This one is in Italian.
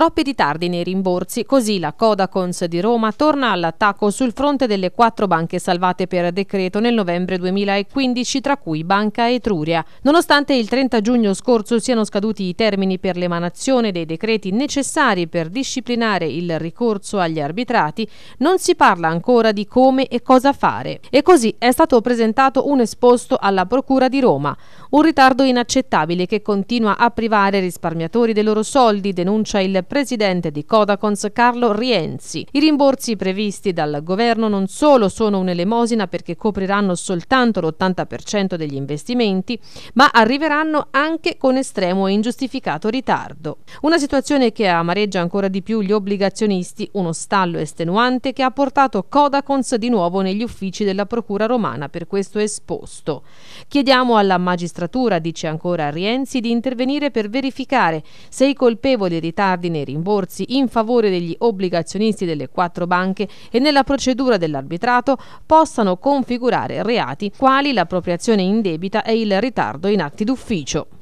Troppi ritardi nei rimborsi, così la Codacons di Roma torna all'attacco sul fronte delle quattro banche salvate per decreto nel novembre 2015, tra cui Banca Etruria. Nonostante il 30 giugno scorso siano scaduti i termini per l'emanazione dei decreti necessari per disciplinare il ricorso agli arbitrati, non si parla ancora di come e cosa fare. E così è stato presentato un esposto alla Procura di Roma. Un ritardo inaccettabile che continua a privare i risparmiatori dei loro soldi, denuncia il presidente di Codacons Carlo Rienzi. I rimborsi previsti dal governo non solo sono un'elemosina perché copriranno soltanto l'80% degli investimenti, ma arriveranno anche con estremo e ingiustificato ritardo. Una situazione che amareggia ancora di più gli obbligazionisti, uno stallo estenuante che ha portato Codacons di nuovo negli uffici della Procura romana per questo esposto. Chiediamo alla magistratura magistratura, dice ancora Rienzi, di intervenire per verificare se i colpevoli ritardi nei rimborsi in favore degli obbligazionisti delle quattro banche e nella procedura dell'arbitrato possano configurare reati quali l'appropriazione indebita e il ritardo in atti d'ufficio.